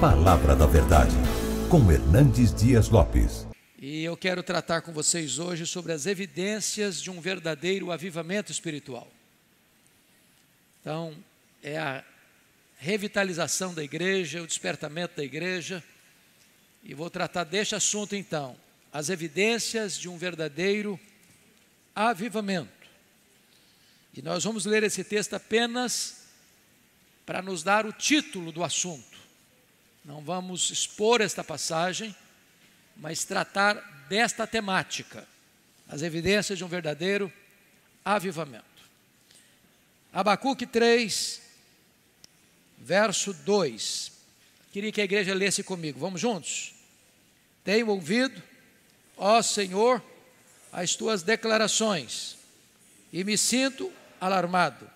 Palavra da Verdade, com Hernandes Dias Lopes. E eu quero tratar com vocês hoje sobre as evidências de um verdadeiro avivamento espiritual. Então, é a revitalização da igreja, o despertamento da igreja. E vou tratar deste assunto então, as evidências de um verdadeiro avivamento. E nós vamos ler esse texto apenas para nos dar o título do assunto. Não vamos expor esta passagem, mas tratar desta temática, as evidências de um verdadeiro avivamento. Abacuque 3, verso 2. Queria que a igreja lesse comigo. Vamos juntos? Tenho ouvido, ó Senhor, as tuas declarações e me sinto alarmado.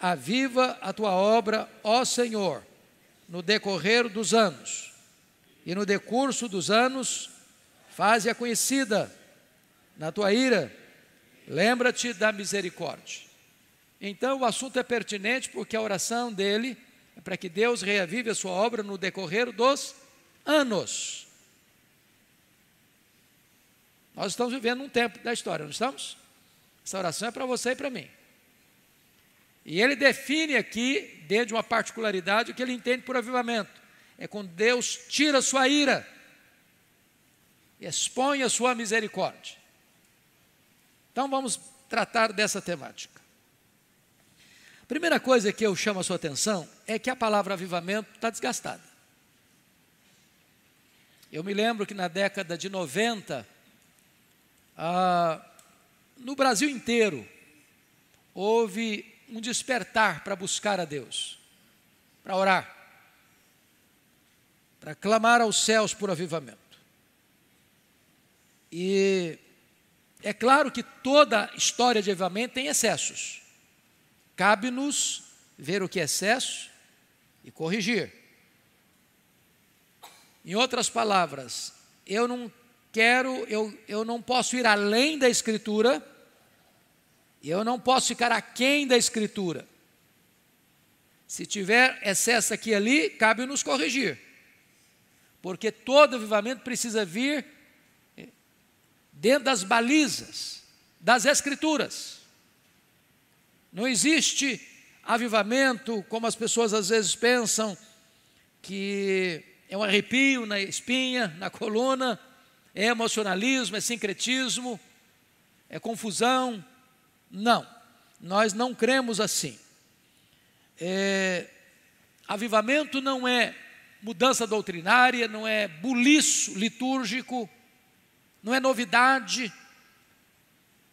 Aviva a tua obra, ó Senhor no decorrer dos anos. E no decurso dos anos, faze-a conhecida na tua ira. Lembra-te da misericórdia. Então, o assunto é pertinente porque a oração dele é para que Deus reavive a sua obra no decorrer dos anos. Nós estamos vivendo um tempo da história, não estamos? Essa oração é para você e para mim. E ele define aqui, dentro de uma particularidade, o que ele entende por avivamento: é quando Deus tira a sua ira, expõe a sua misericórdia. Então vamos tratar dessa temática. A primeira coisa que eu chamo a sua atenção é que a palavra avivamento está desgastada. Eu me lembro que na década de 90, ah, no Brasil inteiro, houve um despertar para buscar a Deus, para orar, para clamar aos céus por avivamento. E é claro que toda história de avivamento tem excessos. Cabe-nos ver o que é excesso e corrigir. Em outras palavras, eu não quero, eu, eu não posso ir além da Escritura eu não posso ficar aquém da Escritura. Se tiver excesso aqui e ali, cabe nos corrigir. Porque todo avivamento precisa vir eh, dentro das balizas das Escrituras. Não existe avivamento, como as pessoas às vezes pensam, que é um arrepio na espinha, na coluna, é emocionalismo, é sincretismo, é confusão, não, nós não cremos assim. É, avivamento não é mudança doutrinária, não é buliço litúrgico, não é novidade,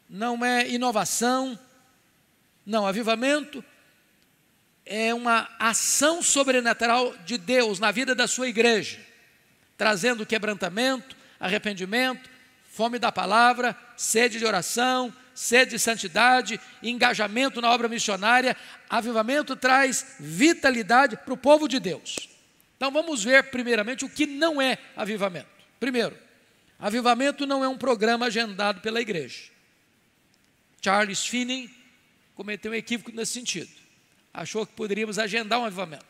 não é inovação. Não, avivamento é uma ação sobrenatural de Deus na vida da sua igreja, trazendo quebrantamento, arrependimento, fome da palavra, sede de oração, sede de santidade, engajamento na obra missionária. Avivamento traz vitalidade para o povo de Deus. Então vamos ver, primeiramente, o que não é avivamento. Primeiro, avivamento não é um programa agendado pela igreja. Charles Finney cometeu um equívoco nesse sentido. Achou que poderíamos agendar um avivamento.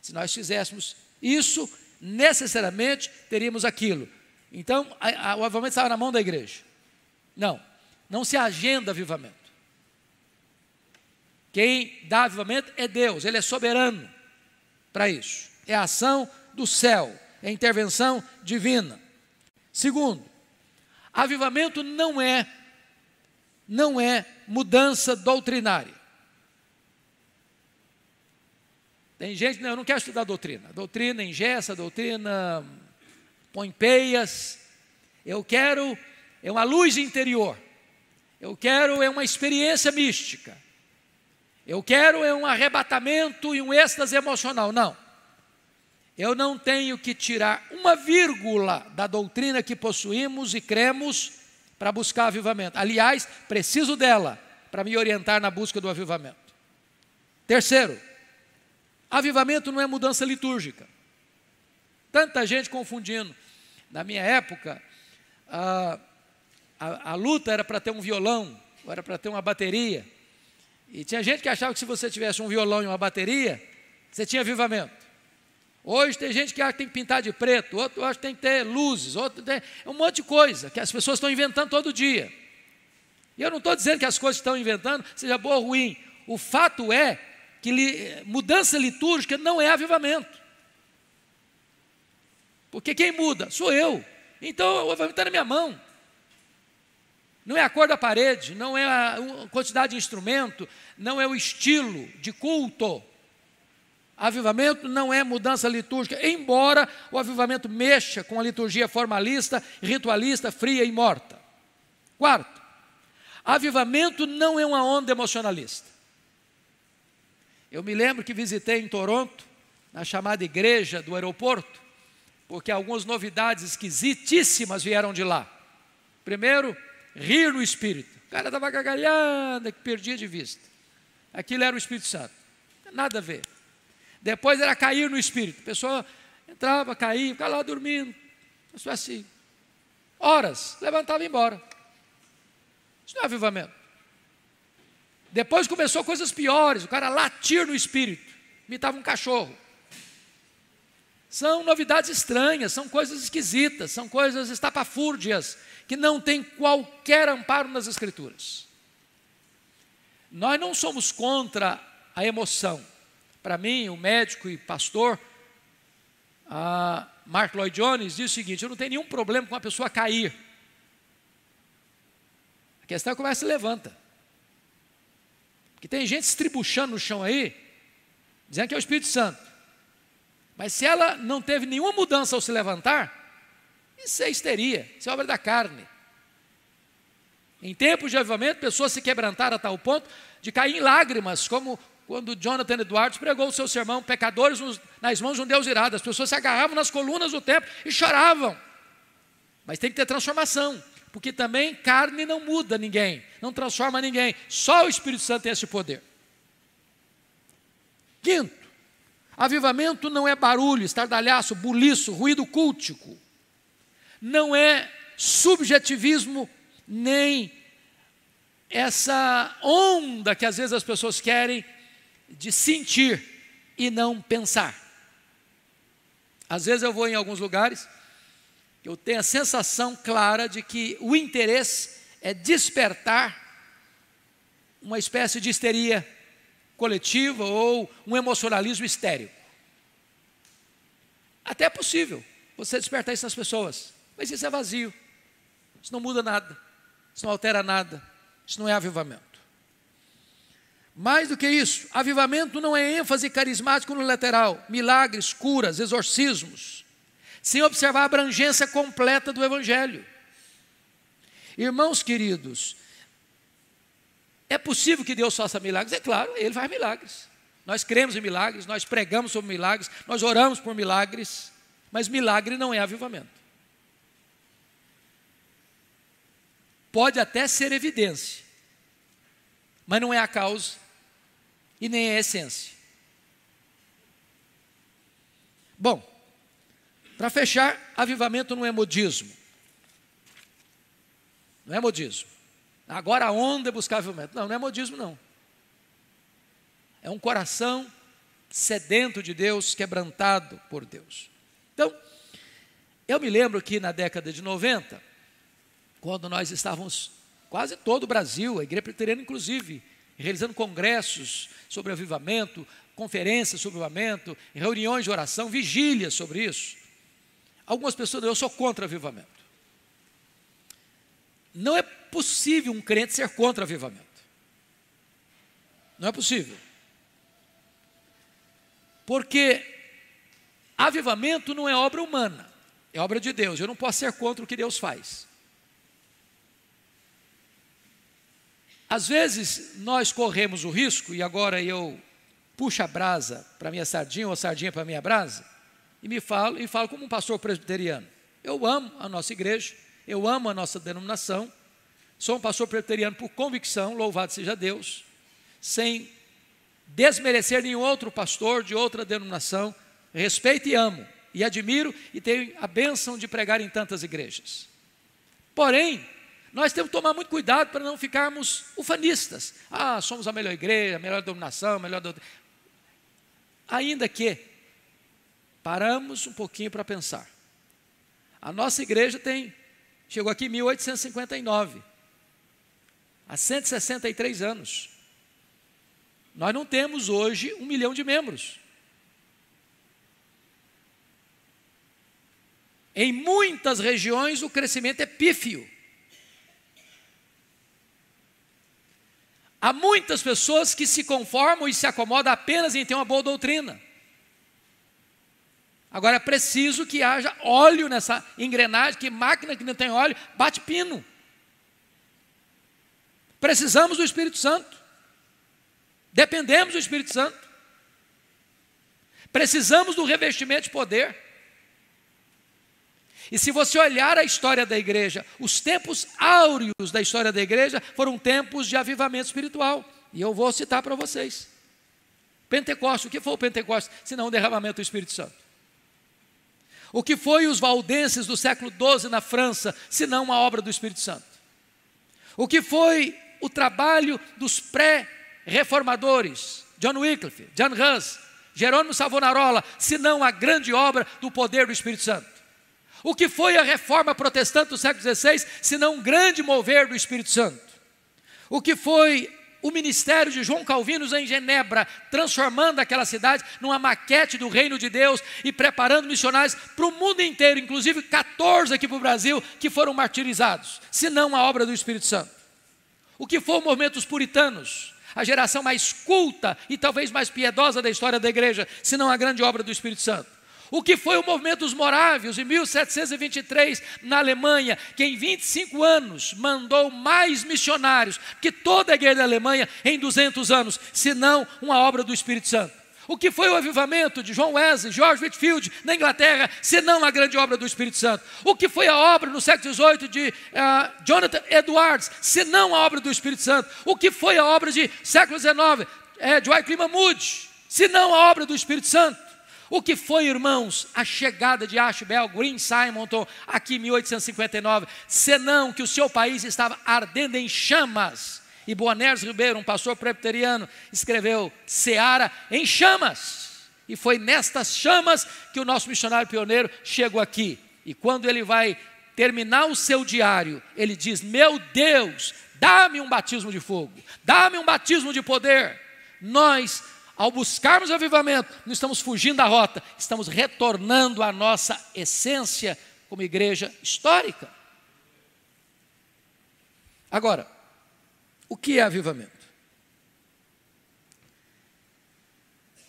Se nós fizéssemos isso, necessariamente teríamos aquilo. Então, a, a, o avivamento estava na mão da igreja. Não, não se agenda avivamento. Quem dá avivamento é Deus, Ele é soberano para isso. É a ação do céu, é a intervenção divina. Segundo, avivamento não é não é mudança doutrinária. Tem gente, não, eu não quero estudar doutrina. Doutrina engessa, doutrina põe peias. Eu quero é uma luz interior. Eu quero é uma experiência mística. Eu quero é um arrebatamento e um êxtase emocional. Não. Eu não tenho que tirar uma vírgula da doutrina que possuímos e cremos para buscar avivamento. Aliás, preciso dela para me orientar na busca do avivamento. Terceiro, avivamento não é mudança litúrgica. Tanta gente confundindo. Na minha época, ah, a, a luta era para ter um violão, ou era para ter uma bateria. E tinha gente que achava que se você tivesse um violão e uma bateria, você tinha avivamento. Hoje tem gente que acha que tem que pintar de preto, outro acha que tem que ter luzes, outro tem. É um monte de coisa que as pessoas estão inventando todo dia. E eu não estou dizendo que as coisas que estão inventando seja boa ou ruim. O fato é que li, mudança litúrgica não é avivamento. Porque quem muda? Sou eu. Então o avivamento está na minha mão. Não é a cor da parede, não é a quantidade de instrumento, não é o estilo de culto. Avivamento não é mudança litúrgica, embora o avivamento mexa com a liturgia formalista, ritualista, fria e morta. Quarto, avivamento não é uma onda emocionalista. Eu me lembro que visitei em Toronto, na chamada igreja do aeroporto, porque algumas novidades esquisitíssimas vieram de lá. Primeiro, rir no espírito. O cara estava gargalhando, que perdia de vista. Aquilo era o Espírito Santo. Nada a ver. Depois era cair no espírito. A pessoa entrava, caía, ficava lá dormindo. A pessoa assim. Horas, levantava e ia embora. Isso não é avivamento. Depois começou coisas piores. O cara latir no espírito. Imitava um cachorro. São novidades estranhas, são coisas esquisitas, são coisas estapafúrdias, que não têm qualquer amparo nas Escrituras. Nós não somos contra a emoção. Para mim, o médico e pastor, Mark Lloyd Jones, diz o seguinte: eu não tenho nenhum problema com a pessoa cair. A questão é como ela se levanta. Porque tem gente se tribuchando no chão aí, dizendo que é o Espírito Santo. Mas se ela não teve nenhuma mudança ao se levantar, isso é histeria, isso é obra da carne. Em tempos de avivamento, pessoas se quebrantaram a tal ponto de cair em lágrimas, como quando Jonathan Edwards pregou o seu sermão, pecadores nas mãos de um Deus irado. As pessoas se agarravam nas colunas do templo e choravam. Mas tem que ter transformação, porque também carne não muda ninguém, não transforma ninguém. Só o Espírito Santo tem esse poder. Quinto, Avivamento não é barulho, estardalhaço, buliço, ruído cultico. Não é subjetivismo, nem essa onda que às vezes as pessoas querem de sentir e não pensar. Às vezes eu vou em alguns lugares que eu tenho a sensação clara de que o interesse é despertar uma espécie de histeria coletiva ou um emocionalismo estéreo. Até é possível você despertar isso nas pessoas, mas isso é vazio. Isso não muda nada, isso não altera nada, isso não é avivamento. Mais do que isso, avivamento não é ênfase carismático no lateral, milagres, curas, exorcismos, sem observar a abrangência completa do Evangelho. Irmãos queridos, é possível que Deus faça milagres? É claro, Ele faz milagres. Nós cremos em milagres, nós pregamos sobre milagres, nós oramos por milagres, mas milagre não é avivamento. Pode até ser evidência, mas não é a causa e nem é a essência. Bom, para fechar, avivamento não é modismo. Não é modismo. Agora a onda é buscar Não, não é modismo, não. É um coração sedento de Deus, quebrantado por Deus. Então, eu me lembro que na década de 90, quando nós estávamos quase todo o Brasil, a Igreja Preteriana, inclusive, realizando congressos sobre avivamento, conferências sobre avivamento, reuniões de oração, vigílias sobre isso. Algumas pessoas, eu sou contra avivamento. Não é possível um crente ser contra avivamento. Não é possível. Porque avivamento não é obra humana, é obra de Deus. Eu não posso ser contra o que Deus faz. Às vezes nós corremos o risco, e agora eu puxo a brasa para minha sardinha ou a sardinha para minha brasa, e me falo, e falo como um pastor presbiteriano. Eu amo a nossa igreja, eu amo a nossa denominação. Sou um pastor preteriano por convicção, louvado seja Deus, sem desmerecer nenhum outro pastor de outra denominação. Respeito e amo, e admiro, e tenho a bênção de pregar em tantas igrejas. Porém, nós temos que tomar muito cuidado para não ficarmos ufanistas. Ah, somos a melhor igreja, a melhor denominação, a melhor. Ainda que paramos um pouquinho para pensar. A nossa igreja tem Chegou aqui em 1859, há 163 anos. Nós não temos hoje um milhão de membros. Em muitas regiões o crescimento é pífio. Há muitas pessoas que se conformam e se acomodam apenas em ter uma boa doutrina. Agora é preciso que haja óleo nessa engrenagem, que máquina que não tem óleo bate pino. Precisamos do Espírito Santo. Dependemos do Espírito Santo. Precisamos do revestimento de poder. E se você olhar a história da igreja, os tempos áureos da história da igreja foram tempos de avivamento espiritual. E eu vou citar para vocês. Pentecostes, o que foi o Pentecostes? Se não o derramamento do Espírito Santo. O que foi os valdenses do século XII na França, se não uma obra do Espírito Santo? O que foi o trabalho dos pré-reformadores, John Wycliffe, John Hus, Jerônimo Savonarola, se não a grande obra do poder do Espírito Santo? O que foi a reforma protestante do século XVI, se não um grande mover do Espírito Santo? O que foi o ministério de João Calvino em Genebra, transformando aquela cidade numa maquete do reino de Deus e preparando missionários para o mundo inteiro, inclusive 14 aqui para o Brasil que foram martirizados, se não a obra do Espírito Santo. O que foi o movimento dos puritanos, a geração mais culta e talvez mais piedosa da história da igreja, se não a grande obra do Espírito Santo? O que foi o movimento dos morávios em 1723 na Alemanha, que em 25 anos mandou mais missionários que toda a igreja da Alemanha em 200 anos, se não uma obra do Espírito Santo. O que foi o avivamento de John Wesley, George Whitfield na Inglaterra, se não a grande obra do Espírito Santo? O que foi a obra no século XVIII de uh, Jonathan Edwards, se não a obra do Espírito Santo? O que foi a obra de século XIX é, de Wycliffe Moody, se não a obra do Espírito Santo? O que foi, irmãos, a chegada de Ashbel Green Simonton aqui em 1859, senão que o seu país estava ardendo em chamas. E Boanés Ribeiro, um pastor presbiteriano, escreveu Seara em chamas. E foi nestas chamas que o nosso missionário pioneiro chegou aqui. E quando ele vai terminar o seu diário, ele diz: Meu Deus, dá-me um batismo de fogo, dá-me um batismo de poder. Nós ao buscarmos o avivamento, não estamos fugindo da rota, estamos retornando à nossa essência como igreja histórica. Agora, o que é avivamento?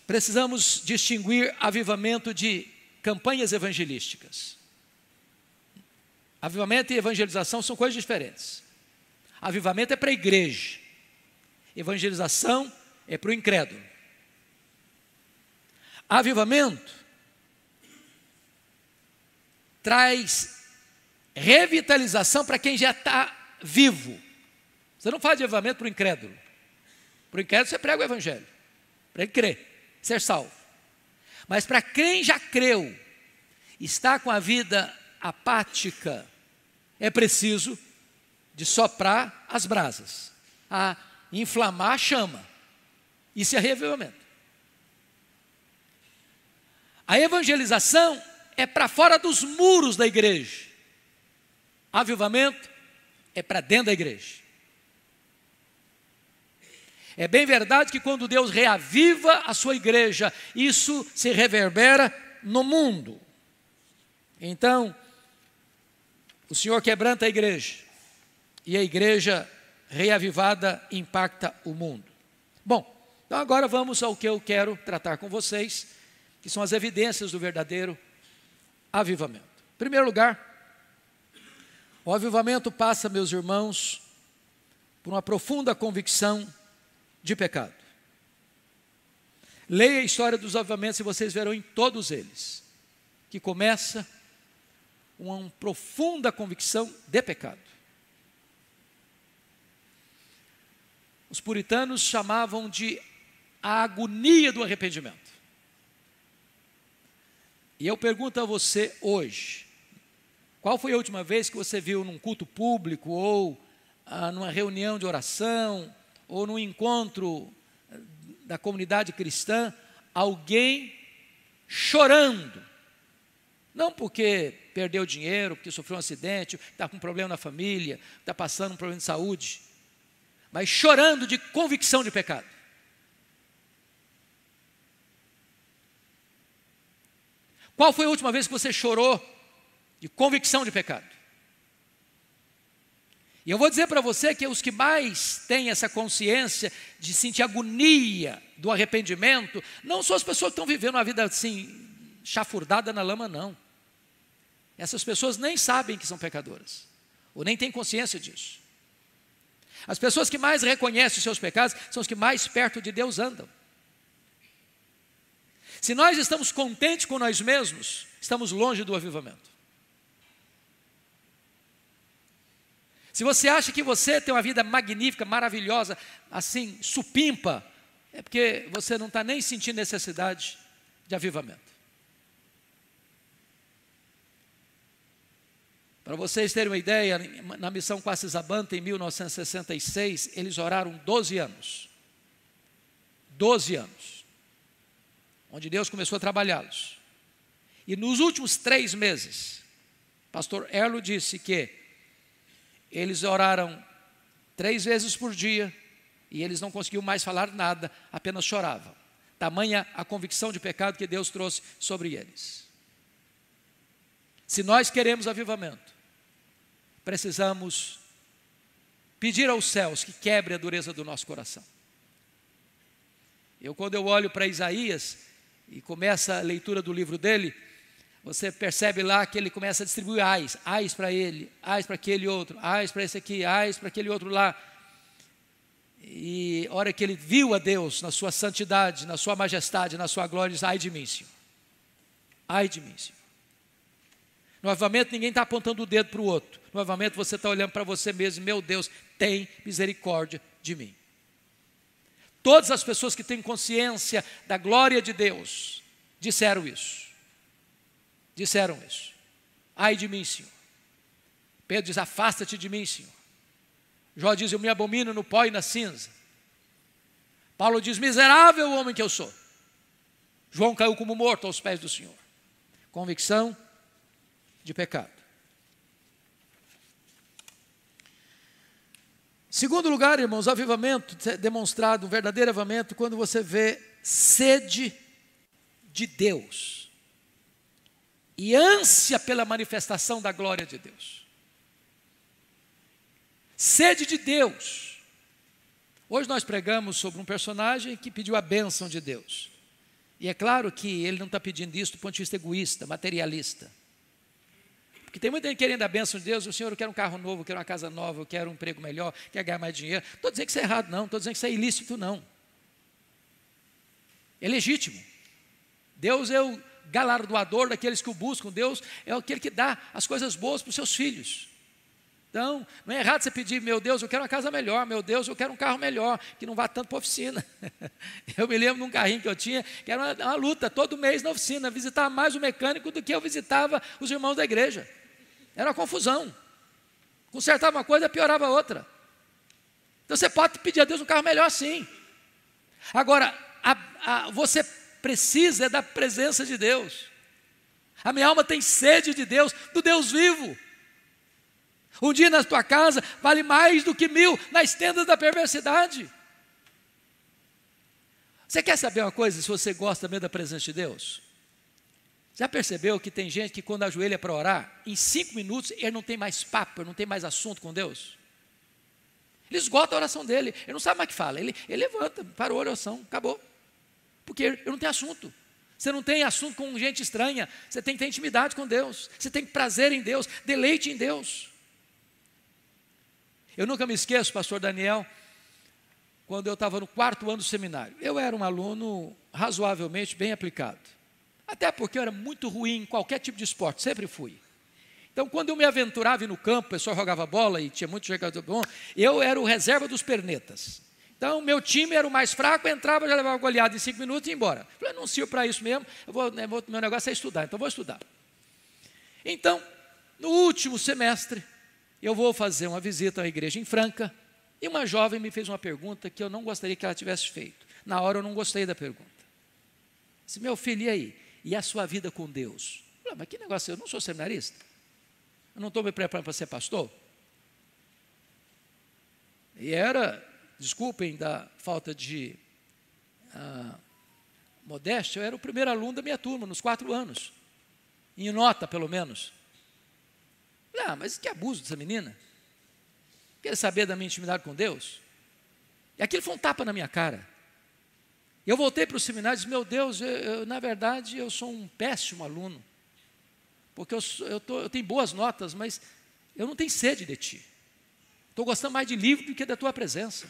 Precisamos distinguir avivamento de campanhas evangelísticas. Avivamento e evangelização são coisas diferentes. Avivamento é para a igreja, evangelização é para o incrédulo avivamento, traz revitalização para quem já está vivo. Você não faz avivamento para o incrédulo. Para o incrédulo você prega o evangelho, para ele crer, ser salvo. Mas para quem já creu, está com a vida apática, é preciso de soprar as brasas, a inflamar a chama. Isso é reavivamento. A evangelização é para fora dos muros da igreja. Avivamento é para dentro da igreja. É bem verdade que quando Deus reaviva a sua igreja, isso se reverbera no mundo. Então, o Senhor quebranta a igreja e a igreja reavivada impacta o mundo. Bom, então agora vamos ao que eu quero tratar com vocês que são as evidências do verdadeiro avivamento. Em primeiro lugar, o avivamento passa, meus irmãos, por uma profunda convicção de pecado. Leia a história dos avivamentos e vocês verão em todos eles que começa uma profunda convicção de pecado. Os puritanos chamavam de a agonia do arrependimento. E eu pergunto a você hoje: qual foi a última vez que você viu num culto público, ou ah, numa reunião de oração, ou num encontro eh, da comunidade cristã, alguém chorando? Não porque perdeu dinheiro, porque sofreu um acidente, está com um problema na família, está passando um problema de saúde, mas chorando de convicção de pecado. Qual foi a última vez que você chorou de convicção de pecado? E eu vou dizer para você que os que mais têm essa consciência de sentir agonia do arrependimento, não são as pessoas que estão vivendo uma vida assim, chafurdada na lama, não. Essas pessoas nem sabem que são pecadoras, ou nem têm consciência disso. As pessoas que mais reconhecem os seus pecados são as que mais perto de Deus andam. Se nós estamos contentes com nós mesmos, estamos longe do avivamento. Se você acha que você tem uma vida magnífica, maravilhosa, assim, supimpa, é porque você não está nem sentindo necessidade de avivamento. Para vocês terem uma ideia, na missão Quacisabanta, em 1966, eles oraram 12 anos. 12 anos onde Deus começou a trabalhá-los. E nos últimos três meses, pastor Erlo disse que eles oraram três vezes por dia e eles não conseguiam mais falar nada, apenas choravam. Tamanha a convicção de pecado que Deus trouxe sobre eles. Se nós queremos avivamento, precisamos pedir aos céus que quebre a dureza do nosso coração. Eu, quando eu olho para Isaías, e começa a leitura do livro dele, você percebe lá que ele começa a distribuir ais, ais para ele, ais para aquele outro, ais para esse aqui, ais para aquele outro lá. E a hora que ele viu a Deus na sua santidade, na sua majestade, na sua glória, diz: ai de mim, Senhor. Ai de mim, Senhor. No avivamento, ninguém está apontando o dedo para o outro. No avivamento, você está olhando para você mesmo, meu Deus, tem misericórdia de mim. Todas as pessoas que têm consciência da glória de Deus disseram isso. Disseram isso. Ai de mim, Senhor. Pedro diz: Afasta-te de mim, Senhor. Jó diz: Eu me abomino no pó e na cinza. Paulo diz: Miserável homem que eu sou. João caiu como morto aos pés do Senhor. Convicção de pecado. Segundo lugar, irmãos, avivamento é demonstrado, um verdadeiro avivamento, quando você vê sede de Deus e ânsia pela manifestação da glória de Deus. Sede de Deus. Hoje nós pregamos sobre um personagem que pediu a bênção de Deus. E é claro que ele não está pedindo isso do ponto de vista egoísta, materialista. Porque tem muita gente querendo a bênção de Deus, o Senhor, eu quero um carro novo, eu quero uma casa nova, eu quero um emprego melhor, quero ganhar mais dinheiro. estou dizendo que isso é errado, não, estou dizendo que isso é ilícito, não. É legítimo. Deus é o galardoador daqueles que o buscam, Deus é aquele que dá as coisas boas para os seus filhos. Então, não é errado você pedir, meu Deus, eu quero uma casa melhor, meu Deus, eu quero um carro melhor, que não vá tanto para a oficina. Eu me lembro de um carrinho que eu tinha, que era uma, uma luta todo mês na oficina, visitar mais o mecânico do que eu visitava os irmãos da igreja. Era confusão. Consertava uma coisa, piorava outra. Então você pode pedir a Deus um carro melhor sim. Agora, a, a, você precisa é da presença de Deus. A minha alma tem sede de Deus, do Deus vivo. Um dia na tua casa vale mais do que mil nas tendas da perversidade. Você quer saber uma coisa? Se você gosta mesmo da presença de Deus, já percebeu que tem gente que quando ajoelha para orar, em cinco minutos ele não tem mais papo, não tem mais assunto com Deus? Ele esgota a oração dele, ele não sabe mais o que fala, ele, ele levanta, parou a oração, acabou. Porque eu não tenho assunto. Você não tem assunto com gente estranha, você tem que ter intimidade com Deus, você tem prazer em Deus, deleite em Deus. Eu nunca me esqueço, pastor Daniel, quando eu estava no quarto ano do seminário. Eu era um aluno razoavelmente bem aplicado. Até porque eu era muito ruim em qualquer tipo de esporte, sempre fui. Então, quando eu me aventurava no campo, o pessoal jogava bola e tinha muito jogador bom, eu era o reserva dos pernetas. Então, meu time era o mais fraco, entrava, já levava goleada em cinco minutos e ia embora. Eu falei, não sirvo para isso mesmo, né, vou, meu negócio é estudar, então vou estudar. Então, no último semestre, eu vou fazer uma visita à igreja em Franca, e uma jovem me fez uma pergunta que eu não gostaria que ela tivesse feito. Na hora eu não gostei da pergunta. Disse, meu filho, e aí? e a sua vida com Deus. Falei, mas que negócio, eu não sou seminarista? Eu não estou me preparando para ser pastor? E era, desculpem da falta de ah, modéstia, eu era o primeiro aluno da minha turma, nos quatro anos. Em nota, pelo menos. Ah, mas que abuso dessa menina. Quer saber da minha intimidade com Deus? E aquilo foi um tapa na minha cara. Eu voltei para o seminário e disse: Meu Deus, eu, eu, na verdade eu sou um péssimo aluno, porque eu, eu, tô, eu tenho boas notas, mas eu não tenho sede de ti. Estou gostando mais de livro do que da tua presença.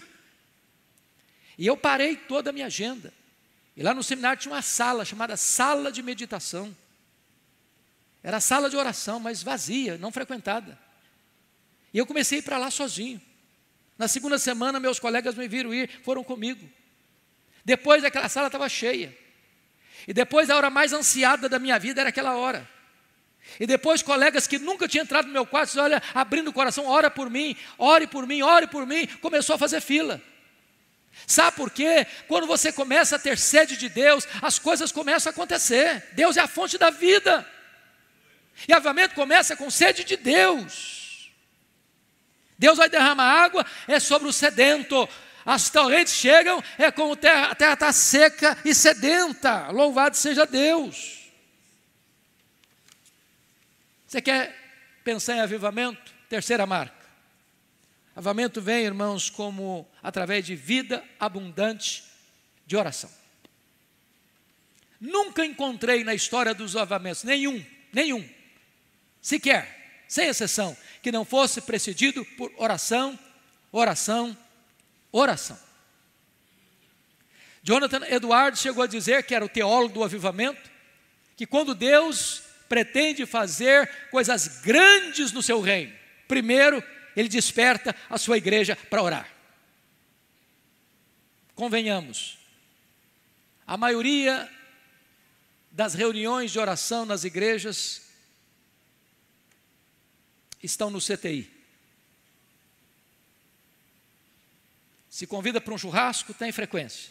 E eu parei toda a minha agenda. E lá no seminário tinha uma sala chamada Sala de Meditação. Era sala de oração, mas vazia, não frequentada. E eu comecei para lá sozinho. Na segunda semana, meus colegas me viram ir, foram comigo. Depois aquela sala estava cheia. E depois a hora mais ansiada da minha vida era aquela hora. E depois colegas que nunca tinham entrado no meu quarto, olha, abrindo o coração, ora por mim, ore por mim, ore por mim, começou a fazer fila. Sabe por quê? Quando você começa a ter sede de Deus, as coisas começam a acontecer. Deus é a fonte da vida. E avivamento começa com sede de Deus. Deus vai derramar água, é sobre o sedento. As torrentes chegam, é como terra, a terra está seca e sedenta. Louvado seja Deus. Você quer pensar em avivamento? Terceira marca. Avivamento vem, irmãos, como através de vida abundante de oração. Nunca encontrei na história dos avivamentos nenhum, nenhum, sequer, sem exceção, que não fosse precedido por oração, oração, oração Oração. Jonathan Eduardo chegou a dizer, que era o teólogo do avivamento, que quando Deus pretende fazer coisas grandes no seu reino, primeiro ele desperta a sua igreja para orar. Convenhamos, a maioria das reuniões de oração nas igrejas estão no CTI. Se convida para um churrasco, tem frequência.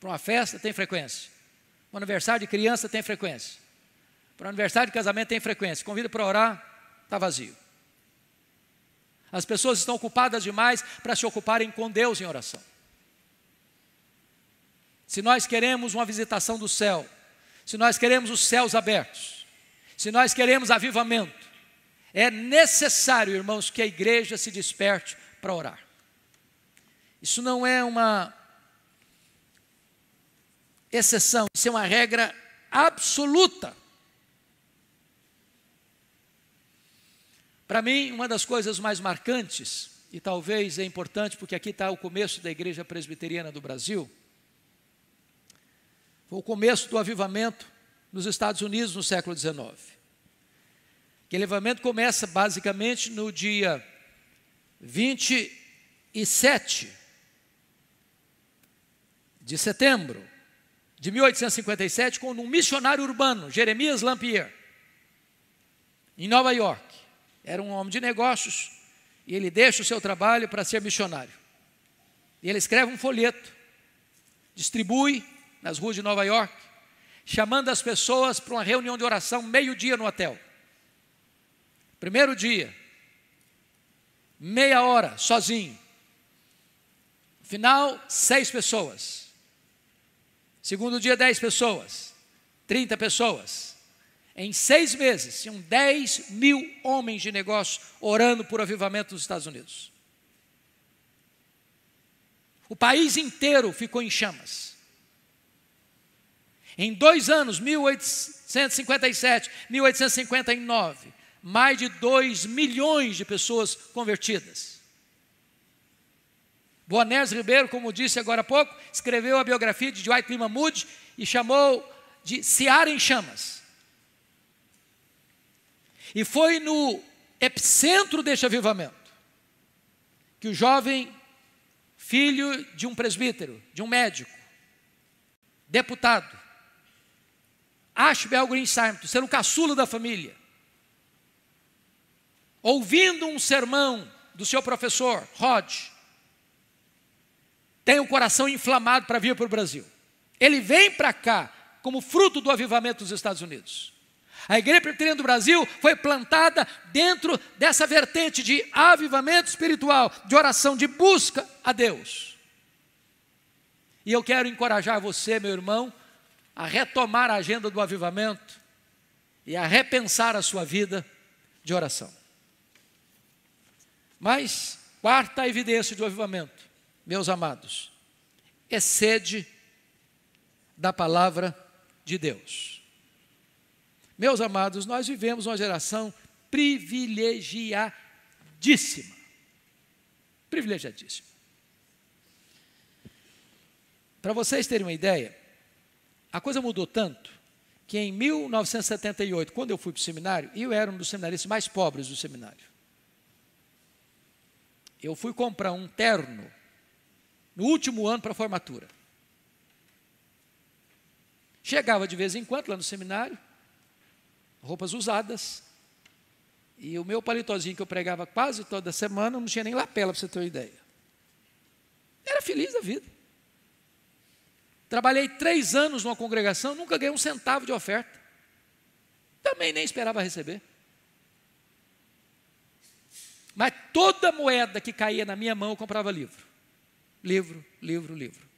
Para uma festa, tem frequência. Para um aniversário de criança, tem frequência. Para um aniversário de casamento, tem frequência. Convida para orar, está vazio. As pessoas estão ocupadas demais para se ocuparem com Deus em oração. Se nós queremos uma visitação do céu, se nós queremos os céus abertos, se nós queremos avivamento, é necessário, irmãos, que a igreja se desperte para orar. Isso não é uma exceção, isso é uma regra absoluta. Para mim, uma das coisas mais marcantes, e talvez é importante porque aqui está o começo da Igreja Presbiteriana do Brasil, foi o começo do avivamento nos Estados Unidos no século XIX. Aquele avivamento começa basicamente no dia 27 de setembro de 1857, quando um missionário urbano, Jeremias Lampier, em Nova York, era um homem de negócios e ele deixa o seu trabalho para ser missionário. E ele escreve um folheto, distribui nas ruas de Nova York, chamando as pessoas para uma reunião de oração, meio-dia no hotel. Primeiro dia, meia hora, sozinho. Final, seis pessoas. Segundo dia, 10 pessoas. 30 pessoas. Em seis meses, tinham 10 mil homens de negócio orando por avivamento dos Estados Unidos. O país inteiro ficou em chamas. Em dois anos, 1857, 1859, mais de 2 milhões de pessoas convertidas. Boanés Ribeiro, como disse agora há pouco, escreveu a biografia de Dwight Lima Moody e chamou de Seara em Chamas. E foi no epicentro deste avivamento que o jovem filho de um presbítero, de um médico, deputado, Ashbel Green Simon, sendo o caçula da família, ouvindo um sermão do seu professor, Rod, tem o um coração inflamado para vir para o Brasil. Ele vem para cá como fruto do avivamento dos Estados Unidos. A Igreja Presbiteriana do Brasil foi plantada dentro dessa vertente de avivamento espiritual, de oração, de busca a Deus. E eu quero encorajar você, meu irmão, a retomar a agenda do avivamento e a repensar a sua vida de oração. Mas, quarta evidência do avivamento: meus amados, é sede da palavra de Deus. Meus amados, nós vivemos uma geração privilegiadíssima. Privilegiadíssima. Para vocês terem uma ideia, a coisa mudou tanto que em 1978, quando eu fui para o seminário, eu era um dos seminaristas mais pobres do seminário. Eu fui comprar um terno no último ano para a formatura. Chegava de vez em quando lá no seminário, roupas usadas, e o meu paletózinho que eu pregava quase toda semana, não tinha nem lapela, para você ter uma ideia. Era feliz da vida. Trabalhei três anos numa congregação, nunca ganhei um centavo de oferta. Também nem esperava receber. Mas toda moeda que caía na minha mão eu comprava livro livro, livro, livro.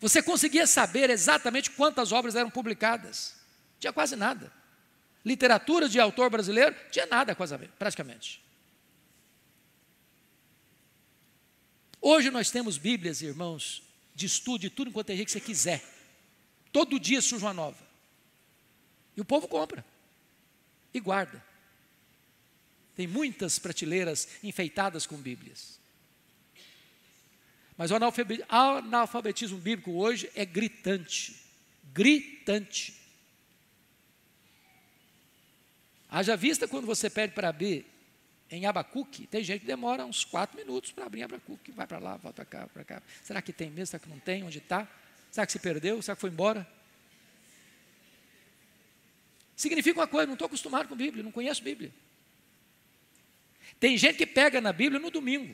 Você conseguia saber exatamente quantas obras eram publicadas? Tinha quase nada. Literatura de autor brasileiro? Tinha nada quase praticamente. Hoje nós temos Bíblias, irmãos, de estudo, de tudo enquanto é que você quiser. Todo dia surge uma nova. E o povo compra e guarda. Tem muitas prateleiras enfeitadas com Bíblias. Mas o analfabetismo bíblico hoje é gritante. Gritante. Haja vista quando você pede para abrir em Abacuque, tem gente que demora uns quatro minutos para abrir Abacuque, vai para lá, volta para cá, para cá. Será que tem mesmo? Será que não tem? Onde está? Será que se perdeu? Será que foi embora? Significa uma coisa, não estou acostumado com Bíblia, não conheço Bíblia. Tem gente que pega na Bíblia no domingo.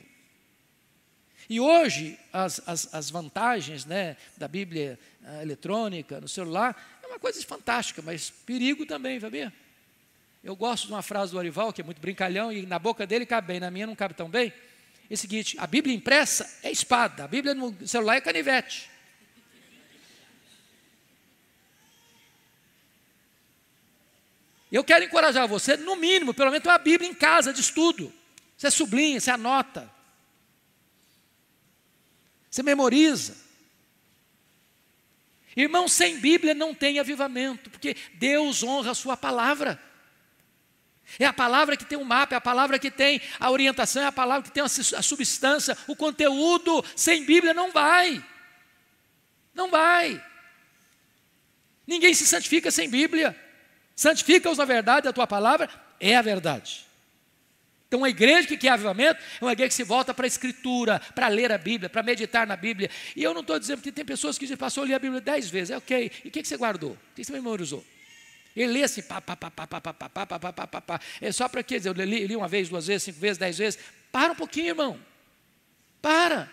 E hoje, as, as, as vantagens né, da Bíblia ah, eletrônica, no celular, é uma coisa fantástica, mas perigo também, sabia? Eu gosto de uma frase do Arival, que é muito brincalhão, e na boca dele cabe bem, na minha não cabe tão bem. É o seguinte: a Bíblia impressa é espada, a Bíblia no celular é canivete. Eu quero encorajar você, no mínimo, pelo menos, ter uma Bíblia em casa de estudo. Você é sublinha, você anota. Você memoriza. Irmão, sem Bíblia não tem avivamento, porque Deus honra a sua palavra. É a palavra que tem o um mapa, é a palavra que tem a orientação, é a palavra que tem a substância, o conteúdo. Sem Bíblia não vai. Não vai. Ninguém se santifica sem Bíblia. Santifica-os na verdade, a tua palavra é a verdade. Então, uma igreja que quer avivamento é uma igreja que se volta para a Escritura, para ler a Bíblia, para meditar na Bíblia. E eu não estou dizendo que tem pessoas que já passou a ler a Bíblia dez vezes. É ok. E o que, que você guardou? O que você memorizou? Ele lê assim, pá, pá, pá, pá, pá, pá, pá, pá, pá, pá, pá, pá, É só para quê? Eu li, li uma vez, duas vezes, cinco vezes, dez vezes. Para um pouquinho, irmão. Para.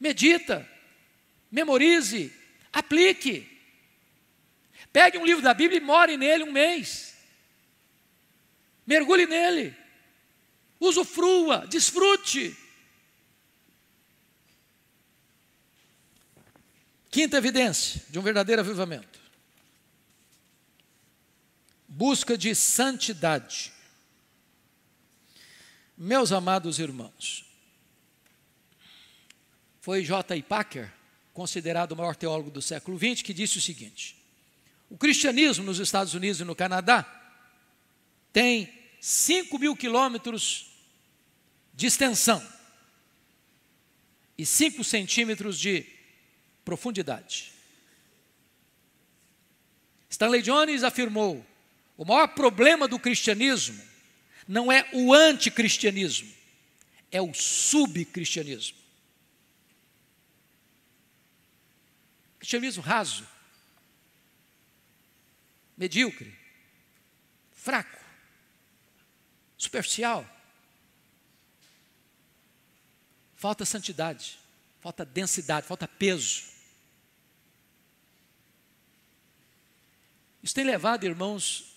Medita. Memorize. Aplique. Pegue um livro da Bíblia e more nele um mês. Mergulhe nele usufrua, desfrute. Quinta evidência de um verdadeiro avivamento: busca de santidade. Meus amados irmãos, foi J. I. Packer, considerado o maior teólogo do século XX, que disse o seguinte: o cristianismo nos Estados Unidos e no Canadá tem 5 mil quilômetros de extensão e 5 centímetros de profundidade. Stanley Jones afirmou: o maior problema do cristianismo não é o anticristianismo, é o subcristianismo. Cristianismo raso, medíocre, fraco superficial. Falta santidade, falta densidade, falta peso. Isso tem levado, irmãos,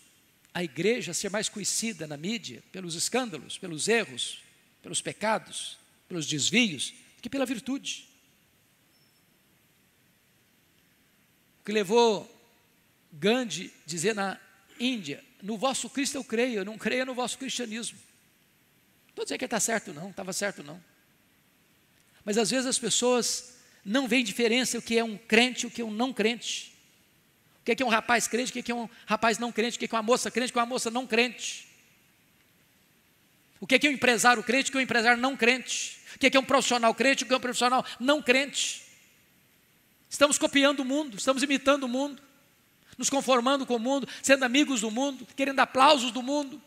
a igreja a ser mais conhecida na mídia pelos escândalos, pelos erros, pelos pecados, pelos desvios, do que pela virtude. O que levou Gandhi a dizer na Índia no vosso Cristo eu creio, eu não creio no vosso cristianismo. Não estou dizendo que está certo, não, estava certo, não. Mas às vezes as pessoas não veem diferença o que é um crente e o que é um não crente. O que é, que é um rapaz crente, o que é, que é um rapaz não crente, o que é, que é uma moça crente, o que é uma moça não crente. O que é, que é um empresário crente, o que é um empresário não crente. O que é, que é um profissional crente, o que é um profissional não crente. Estamos copiando o mundo, estamos imitando o mundo nos conformando com o mundo, sendo amigos do mundo, querendo aplausos do mundo.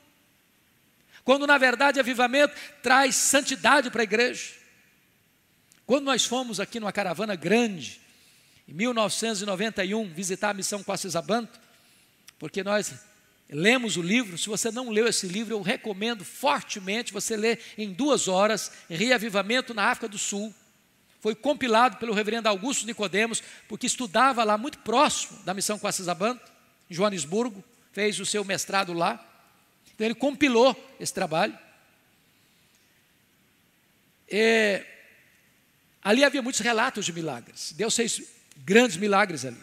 Quando na verdade avivamento traz santidade para a igreja. Quando nós fomos aqui numa caravana grande, em 1991, visitar a missão Coacizabanto, porque nós lemos o livro, se você não leu esse livro, eu recomendo fortemente você ler em duas horas, Reavivamento na África do Sul, foi compilado pelo reverendo Augusto Nicodemos, porque estudava lá muito próximo da missão com em Joanesburgo, fez o seu mestrado lá. Então ele compilou esse trabalho. É, ali havia muitos relatos de milagres. Deus fez grandes milagres ali.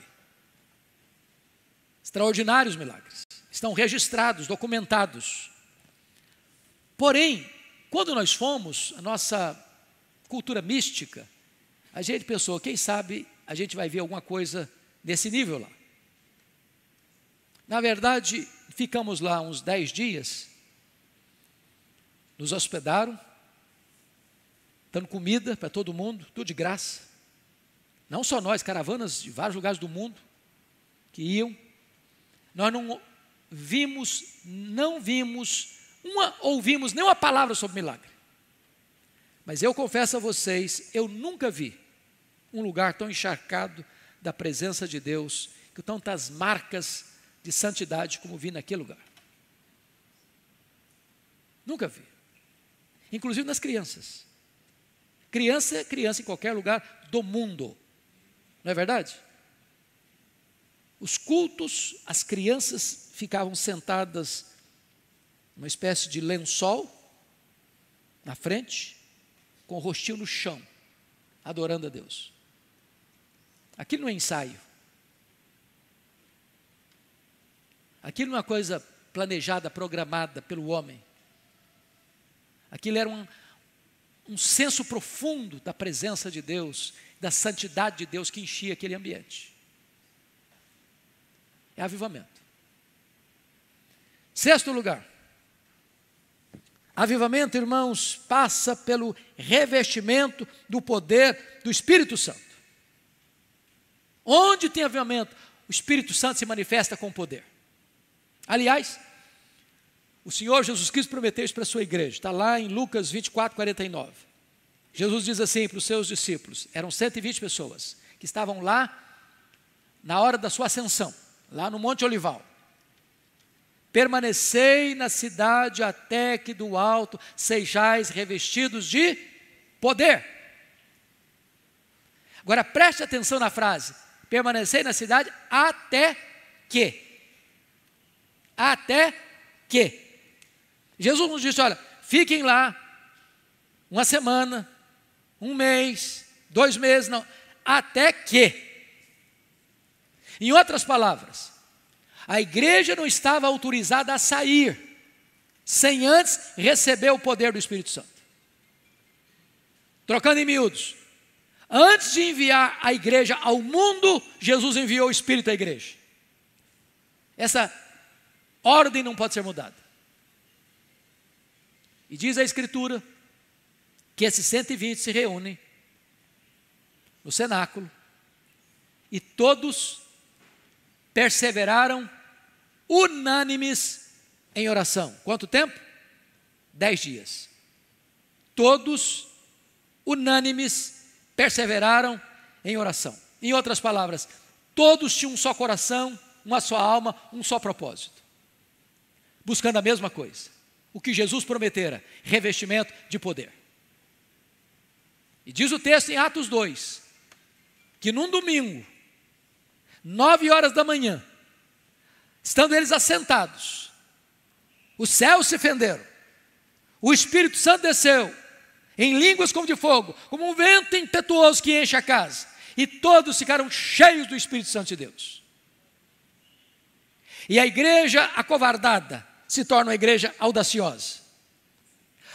Extraordinários milagres. Estão registrados, documentados. Porém, quando nós fomos, a nossa cultura mística a gente pensou, quem sabe a gente vai ver alguma coisa desse nível lá. Na verdade, ficamos lá uns dez dias, nos hospedaram, dando comida para todo mundo, tudo de graça. Não só nós, caravanas de vários lugares do mundo que iam. Nós não vimos, não vimos, uma, ouvimos nenhuma palavra sobre milagre. Mas eu confesso a vocês, eu nunca vi um lugar tão encharcado da presença de Deus, que tantas marcas de santidade como vi naquele lugar. Nunca vi. Inclusive nas crianças. Criança é criança em qualquer lugar do mundo. Não é verdade? Os cultos, as crianças ficavam sentadas numa espécie de lençol na frente, com o rostinho no chão, adorando a Deus. Aquilo não é ensaio. Aquilo não é uma coisa planejada, programada pelo homem. Aquilo era um, um senso profundo da presença de Deus, da santidade de Deus que enchia aquele ambiente. É avivamento. Sexto lugar. Avivamento, irmãos, passa pelo revestimento do poder do Espírito Santo. Onde tem avivamento, o Espírito Santo se manifesta com poder. Aliás, o Senhor Jesus Cristo prometeu isso para a sua igreja, está lá em Lucas 24, 49. Jesus diz assim para os seus discípulos: eram 120 pessoas que estavam lá na hora da sua ascensão, lá no Monte Olival. Permanecei na cidade até que do alto sejais revestidos de poder. Agora preste atenção na frase: Permanecei na cidade até que. Até que. Jesus nos disse: olha, fiquem lá uma semana, um mês, dois meses, não. Até que. Em outras palavras, a igreja não estava autorizada a sair sem antes receber o poder do Espírito Santo. Trocando em miúdos, Antes de enviar a igreja ao mundo, Jesus enviou o Espírito à igreja. Essa ordem não pode ser mudada. E diz a Escritura que esses 120 se reúnem no cenáculo e todos perseveraram unânimes em oração. Quanto tempo? Dez dias. Todos unânimes perseveraram em oração. Em outras palavras, todos tinham um só coração, uma só alma, um só propósito, buscando a mesma coisa. O que Jesus prometera: revestimento de poder. E diz o texto em Atos 2: que num domingo, nove horas da manhã, estando eles assentados, os céus se fenderam, o Espírito Santo desceu em línguas como de fogo, como um vento impetuoso que enche a casa. E todos ficaram cheios do Espírito Santo de Deus. E a igreja acovardada se torna uma igreja audaciosa.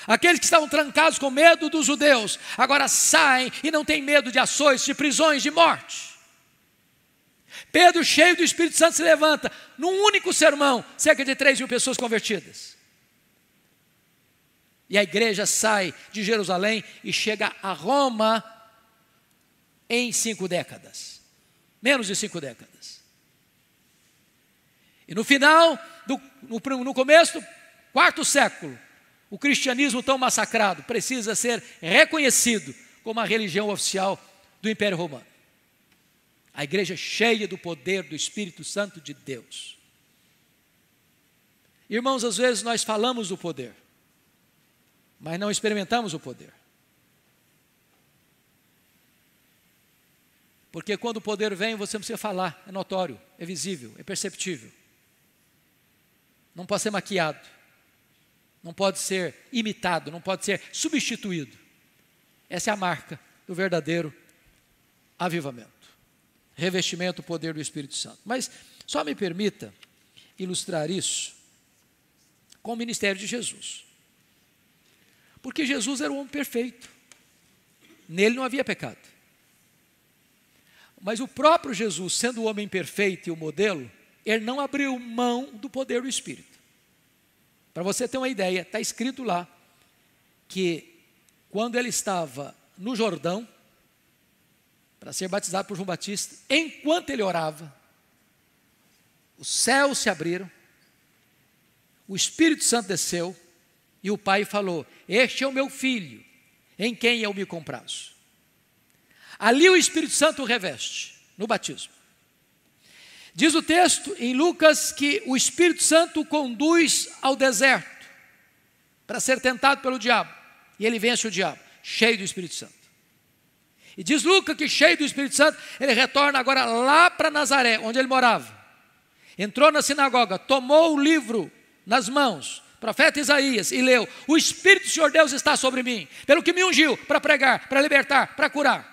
Aqueles que estavam trancados com medo dos judeus, agora saem e não têm medo de açoites, de prisões, de morte. Pedro, cheio do Espírito Santo, se levanta, num único sermão, cerca de 3 mil pessoas convertidas. E a igreja sai de Jerusalém e chega a Roma em cinco décadas menos de cinco décadas. E no final, do, no, no começo do quarto século, o cristianismo tão massacrado precisa ser reconhecido como a religião oficial do Império Romano. A igreja cheia do poder do Espírito Santo de Deus. Irmãos, às vezes nós falamos do poder, mas não experimentamos o poder. Porque quando o poder vem, você não precisa falar, é notório, é visível, é perceptível. Não pode ser maquiado, não pode ser imitado, não pode ser substituído. Essa é a marca do verdadeiro avivamento. Revestimento, poder do Espírito Santo. Mas só me permita ilustrar isso com o ministério de Jesus. Porque Jesus era o homem perfeito. Nele não havia pecado. Mas o próprio Jesus, sendo o homem perfeito e o modelo, ele não abriu mão do poder do Espírito. Para você ter uma ideia, está escrito lá que quando ele estava no Jordão, para ser batizado por João Batista, enquanto ele orava, os céus se abriram, o Espírito Santo desceu, e o pai falou: Este é o meu filho, em quem eu me comprazo. Ali o Espírito Santo o reveste, no batismo. Diz o texto em Lucas que o Espírito Santo o conduz ao deserto para ser tentado pelo diabo. E ele vence o diabo, cheio do Espírito Santo. E diz Lucas que, cheio do Espírito Santo, ele retorna agora lá para Nazaré, onde ele morava. Entrou na sinagoga, tomou o livro nas mãos profeta Isaías, e leu: O Espírito do Senhor Deus está sobre mim, pelo que me ungiu para pregar, para libertar, para curar.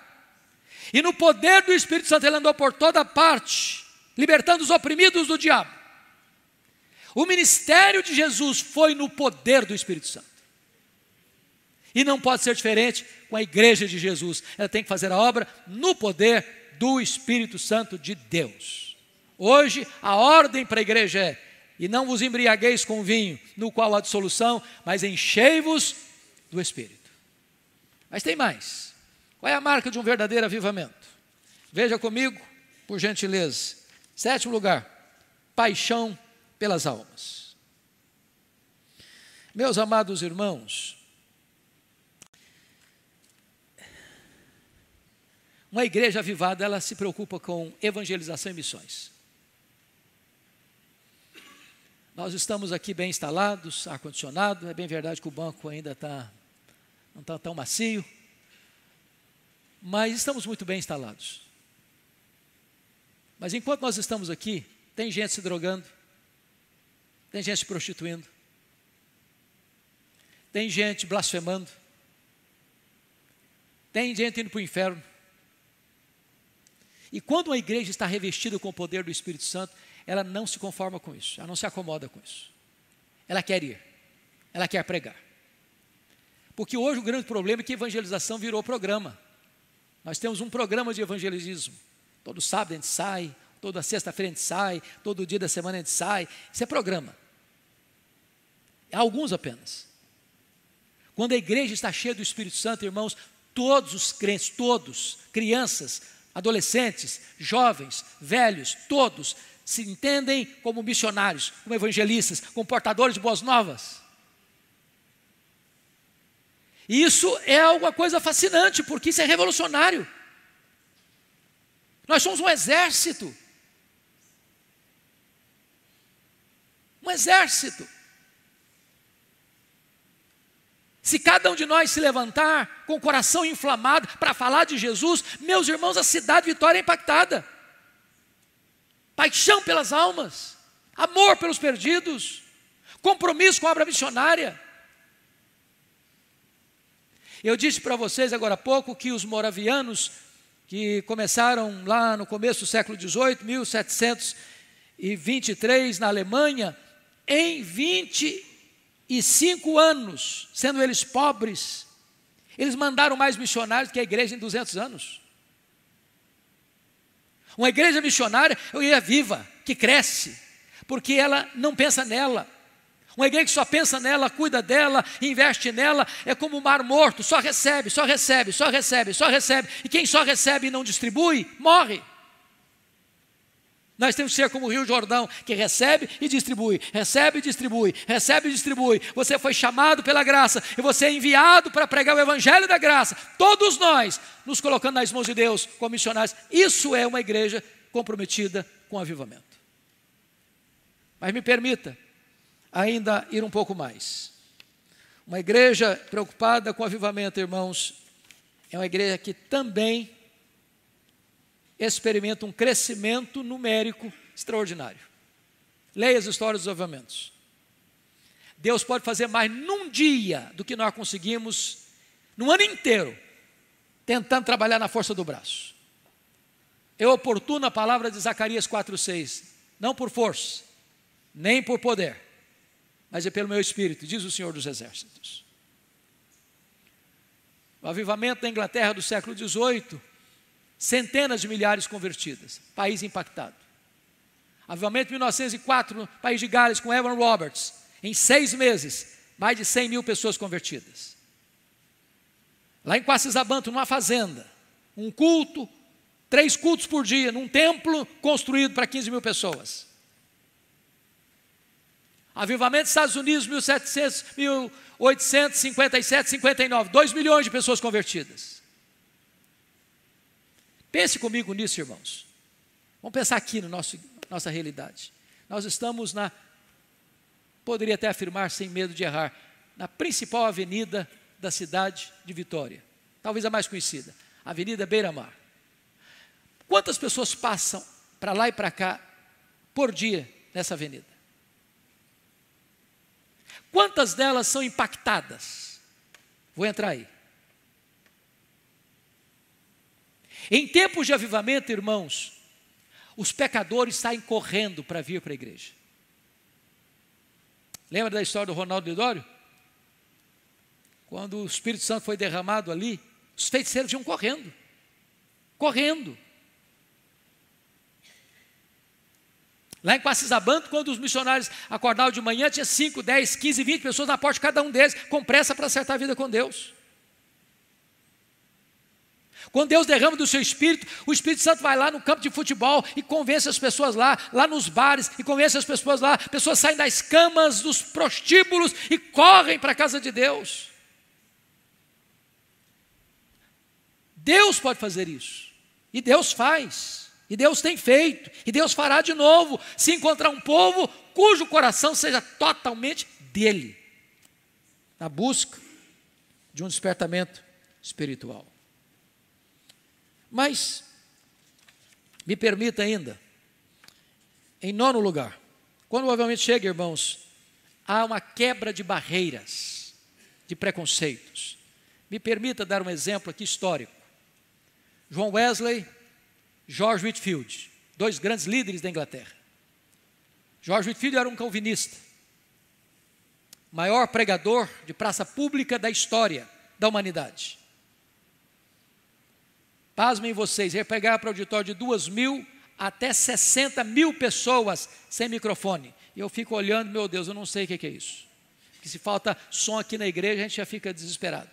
E no poder do Espírito Santo ele andou por toda parte, libertando os oprimidos do diabo. O ministério de Jesus foi no poder do Espírito Santo. E não pode ser diferente com a igreja de Jesus. Ela tem que fazer a obra no poder do Espírito Santo de Deus. Hoje, a ordem para a igreja é e não vos embriagueis com vinho, no qual há dissolução, mas enchei-vos do Espírito. Mas tem mais. Qual é a marca de um verdadeiro avivamento? Veja comigo, por gentileza. Sétimo lugar, paixão pelas almas. Meus amados irmãos, uma igreja avivada, ela se preocupa com evangelização e missões. Nós estamos aqui bem instalados, ar-condicionado. É bem verdade que o banco ainda tá, não está tão macio. Mas estamos muito bem instalados. Mas enquanto nós estamos aqui, tem gente se drogando, tem gente se prostituindo, tem gente blasfemando, tem gente indo para o inferno. E quando a igreja está revestida com o poder do Espírito Santo, ela não se conforma com isso, ela não se acomoda com isso. Ela quer ir, ela quer pregar. Porque hoje o grande problema é que evangelização virou programa. Nós temos um programa de evangelismo. Todo sábado a gente sai, toda sexta-feira a gente sai, todo dia da semana a gente sai. Isso é programa. É alguns apenas. Quando a igreja está cheia do Espírito Santo, irmãos, todos os crentes, todos, crianças, adolescentes, jovens, velhos, todos, se entendem como missionários, como evangelistas, como portadores de boas novas. E isso é alguma coisa fascinante, porque isso é revolucionário. Nós somos um exército. Um exército. Se cada um de nós se levantar com o coração inflamado para falar de Jesus, meus irmãos, a cidade Vitória é impactada paixão pelas almas, amor pelos perdidos, compromisso com a obra missionária. Eu disse para vocês agora há pouco que os moravianos, que começaram lá no começo do século XVIII, 1723, na Alemanha, em 25 anos, sendo eles pobres, eles mandaram mais missionários que a igreja em 200 anos. Uma igreja missionária é uma igreja viva, que cresce, porque ela não pensa nela. Uma igreja que só pensa nela, cuida dela, investe nela, é como um mar morto, só recebe, só recebe, só recebe, só recebe. E quem só recebe e não distribui, morre. Nós temos que ser como o Rio Jordão, que recebe e distribui, recebe e distribui, recebe e distribui. Você foi chamado pela graça e você é enviado para pregar o evangelho da graça. Todos nós nos colocando nas mãos de Deus como missionários. Isso é uma igreja comprometida com o avivamento. Mas me permita ainda ir um pouco mais. Uma igreja preocupada com o avivamento, irmãos, é uma igreja que também experimenta um crescimento numérico extraordinário. Leia as histórias dos avivamentos. Deus pode fazer mais num dia do que nós conseguimos no ano inteiro, tentando trabalhar na força do braço. É oportuna a palavra de Zacarias 4,6, não por força, nem por poder, mas é pelo meu espírito, diz o Senhor dos Exércitos. O avivamento da Inglaterra do século XVIII Centenas de milhares convertidas. País impactado. Avivamento de 1904, no país de Gales, com Evan Roberts. Em seis meses, mais de 100 mil pessoas convertidas. Lá em Quassizabanto, numa fazenda. Um culto, três cultos por dia, num templo construído para 15 mil pessoas. Avivamento dos Estados Unidos, 1700, 1857, 59. 2 milhões de pessoas convertidas. Pense comigo nisso, irmãos. Vamos pensar aqui na no nossa realidade. Nós estamos na, poderia até afirmar sem medo de errar, na principal avenida da cidade de Vitória, talvez a mais conhecida, Avenida Beira-Mar. Quantas pessoas passam para lá e para cá por dia nessa avenida? Quantas delas são impactadas? Vou entrar aí. Em tempos de avivamento, irmãos, os pecadores saem correndo para vir para a igreja. Lembra da história do Ronaldo Lidório? Quando o Espírito Santo foi derramado ali, os feiticeiros iam correndo, correndo. Lá em Quacisabanto, quando os missionários acordavam de manhã, tinha 5, 10, 15, 20 pessoas na porta de cada um deles, com pressa para acertar a vida com Deus. Quando Deus derrama do seu espírito, o Espírito Santo vai lá no campo de futebol e convence as pessoas lá, lá nos bares e convence as pessoas lá. Pessoas saem das camas, dos prostíbulos e correm para a casa de Deus. Deus pode fazer isso. E Deus faz. E Deus tem feito. E Deus fará de novo se encontrar um povo cujo coração seja totalmente dele na busca de um despertamento espiritual. Mas, me permita ainda, em nono lugar, quando obviamente chega, irmãos, há uma quebra de barreiras, de preconceitos. Me permita dar um exemplo aqui histórico. João Wesley, George Whitfield, dois grandes líderes da Inglaterra. George Whitfield era um calvinista, maior pregador de praça pública da história da humanidade. Pasmem vocês, ia pegar para o auditório de duas mil até 60 mil pessoas sem microfone. E eu fico olhando, meu Deus, eu não sei o que é isso. Que se falta som aqui na igreja, a gente já fica desesperado.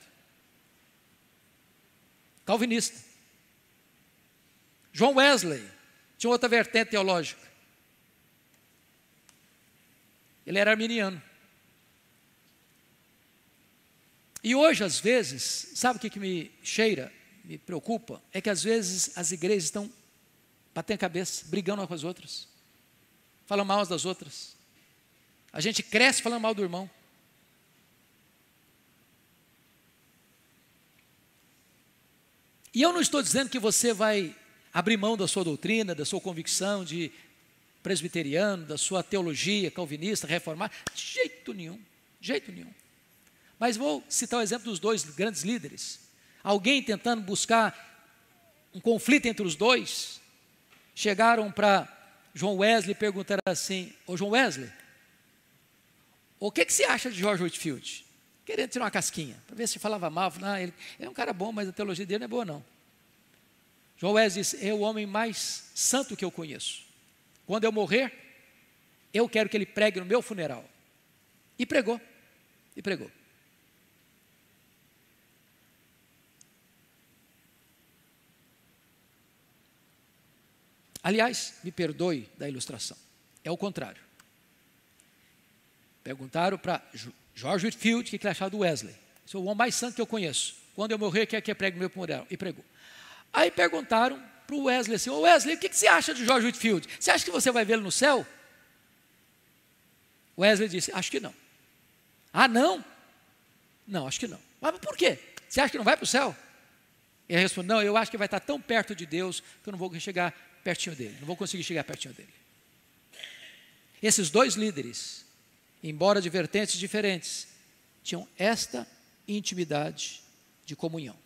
Calvinista. João Wesley tinha outra vertente teológica. Ele era arminiano. E hoje, às vezes, sabe o que, que me cheira? me preocupa é que às vezes as igrejas estão batendo a cabeça, brigando umas com as outras, falando mal das outras. A gente cresce falando mal do irmão. E eu não estou dizendo que você vai abrir mão da sua doutrina, da sua convicção de presbiteriano, da sua teologia calvinista, reformada, de jeito nenhum, de jeito nenhum. Mas vou citar o exemplo dos dois grandes líderes, alguém tentando buscar um conflito entre os dois, chegaram para João Wesley e perguntaram assim: Ô João Wesley, o que, que você acha de George Whitfield? Querendo tirar uma casquinha, para ver se falava mal. Não, ah, ele, ele é um cara bom, mas a teologia dele não é boa, não. João Wesley disse: É o homem mais santo que eu conheço. Quando eu morrer, eu quero que ele pregue no meu funeral. E pregou, e pregou. Aliás, me perdoe da ilustração, é o contrário. Perguntaram para George Whitfield o que ele achava do Wesley. Sou é o homem mais santo que eu conheço. Quando eu morrer, quer que eu pregue meu funeral? E pregou. Aí perguntaram para o Wesley assim: Ô Wesley, o que, que você acha de George Whitfield? Você acha que você vai vê-lo no céu? Wesley disse: Acho que não. Ah, não? Não, acho que não. Mas por quê? Você acha que não vai para o céu? E ele respondeu: Não, eu acho que vai estar tão perto de Deus que eu não vou chegar pertinho dele, não vou conseguir chegar pertinho dele. Esses dois líderes, embora de vertentes diferentes, tinham esta intimidade de comunhão.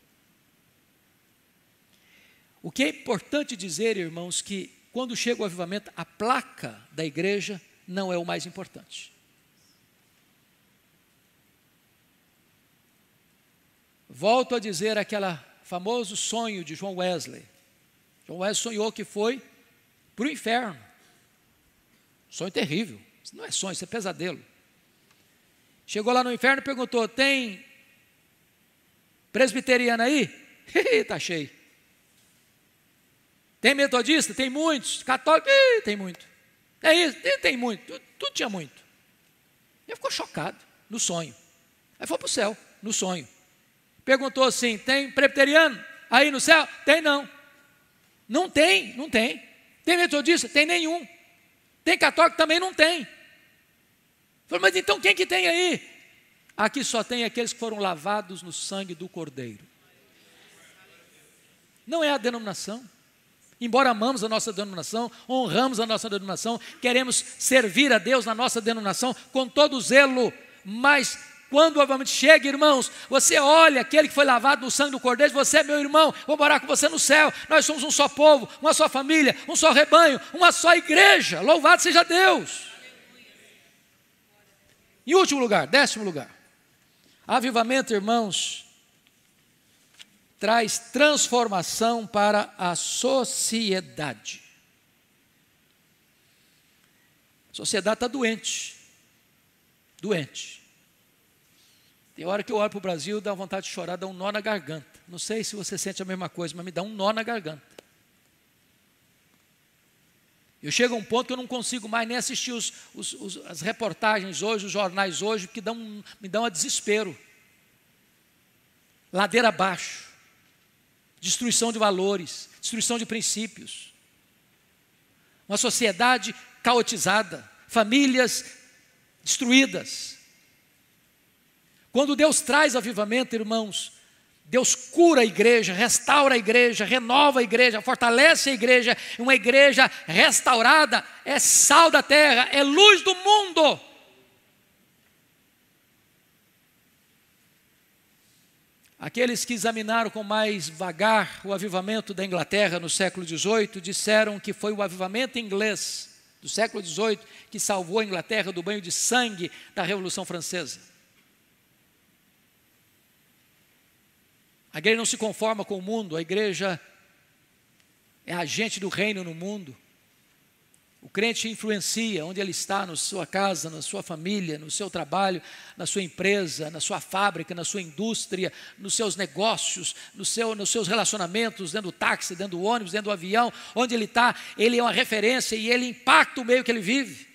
O que é importante dizer, irmãos, que quando chega o avivamento, a placa da igreja não é o mais importante. Volto a dizer aquele famoso sonho de João Wesley. Joel então, sonhou que foi para o inferno. Sonho terrível. Isso não é sonho, isso é pesadelo. Chegou lá no inferno e perguntou: tem presbiteriana aí? Está cheio. Tem metodista? Tem muitos. Católico? tem muito. É isso? tem muito. Tudo, tudo tinha muito. Ele ficou chocado no sonho. Aí foi para o céu, no sonho. Perguntou assim: tem prebiteriano aí no céu? Tem não. Não tem, não tem. Tem metodista? Tem nenhum. Tem católico? Também não tem. Falei, mas então quem que tem aí? Aqui só tem aqueles que foram lavados no sangue do Cordeiro. Não é a denominação. Embora amamos a nossa denominação, honramos a nossa denominação, queremos servir a Deus na nossa denominação com todo zelo, mas quando o avivamento chega, irmãos, você olha aquele que foi lavado no sangue do Cordeiro, você é meu irmão, vou morar com você no céu. Nós somos um só povo, uma só família, um só rebanho, uma só igreja. Louvado seja Deus. Em último lugar, décimo lugar. Avivamento, irmãos, traz transformação para a sociedade. A sociedade está doente. Doente. Tem hora que eu olho para o Brasil, dá vontade de chorar, dá um nó na garganta. Não sei se você sente a mesma coisa, mas me dá um nó na garganta. Eu chego a um ponto que eu não consigo mais nem assistir os, os, os, as reportagens hoje, os jornais hoje, que dão, me dão a desespero. Ladeira abaixo, destruição de valores, destruição de princípios. Uma sociedade caotizada, famílias destruídas, quando Deus traz avivamento, irmãos, Deus cura a igreja, restaura a igreja, renova a igreja, fortalece a igreja. Uma igreja restaurada é sal da terra, é luz do mundo. Aqueles que examinaram com mais vagar o avivamento da Inglaterra no século XVIII disseram que foi o avivamento inglês do século XVIII que salvou a Inglaterra do banho de sangue da Revolução Francesa. A igreja não se conforma com o mundo, a igreja é agente do reino no mundo. O crente influencia onde ele está, na sua casa, na sua família, no seu trabalho, na sua empresa, na sua fábrica, na sua indústria, nos seus negócios, no seu, nos seus relacionamentos, dentro do táxi, dentro do ônibus, dentro do avião, onde ele está, ele é uma referência e ele impacta o meio que ele vive.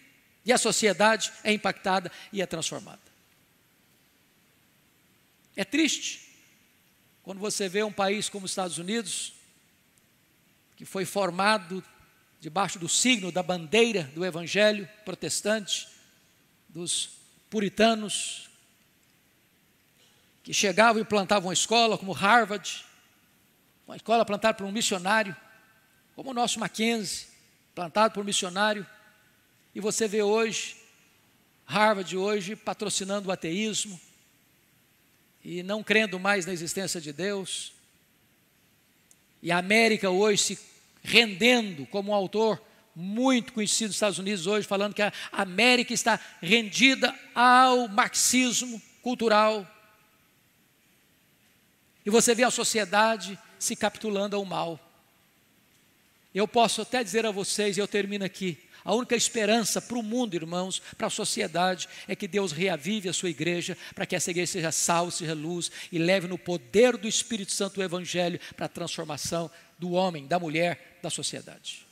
E a sociedade é impactada e é transformada. É triste, quando você vê um país como os Estados Unidos, que foi formado debaixo do signo da bandeira do evangelho protestante, dos puritanos, que chegavam e plantavam uma escola como Harvard, uma escola plantada por um missionário, como o nosso Mackenzie, plantado por um missionário, e você vê hoje Harvard hoje patrocinando o ateísmo, e não crendo mais na existência de Deus, e a América hoje se rendendo como um autor muito conhecido dos Estados Unidos hoje, falando que a América está rendida ao marxismo cultural. E você vê a sociedade se capitulando ao mal. Eu posso até dizer a vocês, e eu termino aqui, a única esperança para o mundo, irmãos, para a sociedade, é que Deus reavive a sua igreja, para que essa igreja seja sal, seja luz e leve no poder do Espírito Santo o Evangelho para a transformação do homem, da mulher, da sociedade.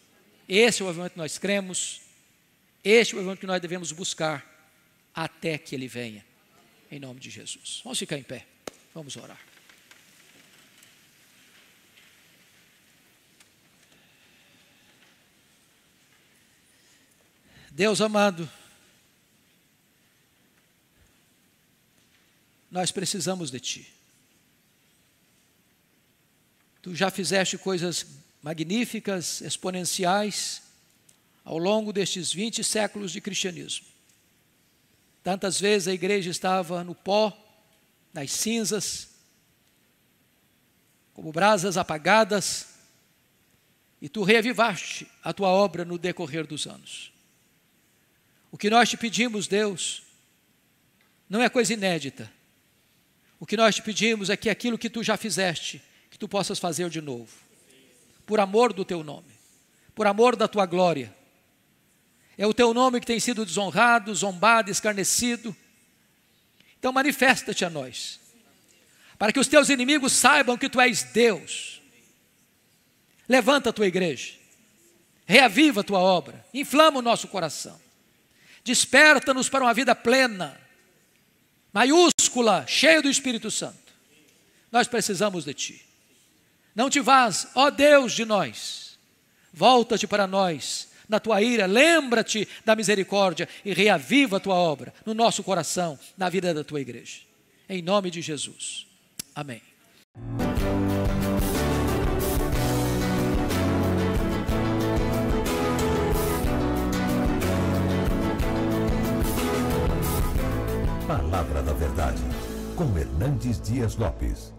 Esse é o movimento que nós cremos, este é o movimento que nós devemos buscar até que ele venha, em nome de Jesus. Vamos ficar em pé, vamos orar. Deus amado, nós precisamos de Ti. Tu já fizeste coisas magníficas, exponenciais, ao longo destes 20 séculos de cristianismo. Tantas vezes a igreja estava no pó, nas cinzas, como brasas apagadas, e tu reavivaste a tua obra no decorrer dos anos. O que nós te pedimos, Deus, não é coisa inédita. O que nós te pedimos é que aquilo que tu já fizeste, que tu possas fazer de novo. Por amor do teu nome, por amor da tua glória. É o teu nome que tem sido desonrado, zombado, escarnecido. Então manifesta-te a nós, para que os teus inimigos saibam que tu és Deus. Levanta a tua igreja, reaviva a tua obra, inflama o nosso coração. Desperta-nos para uma vida plena, maiúscula, cheia do Espírito Santo. Nós precisamos de Ti. Não te vás, ó Deus de nós. Volta-te para nós na tua ira, lembra-te da misericórdia e reaviva a tua obra no nosso coração, na vida da tua igreja. Em nome de Jesus. Amém. Palavra da Verdade, com Hernandes Dias Lopes.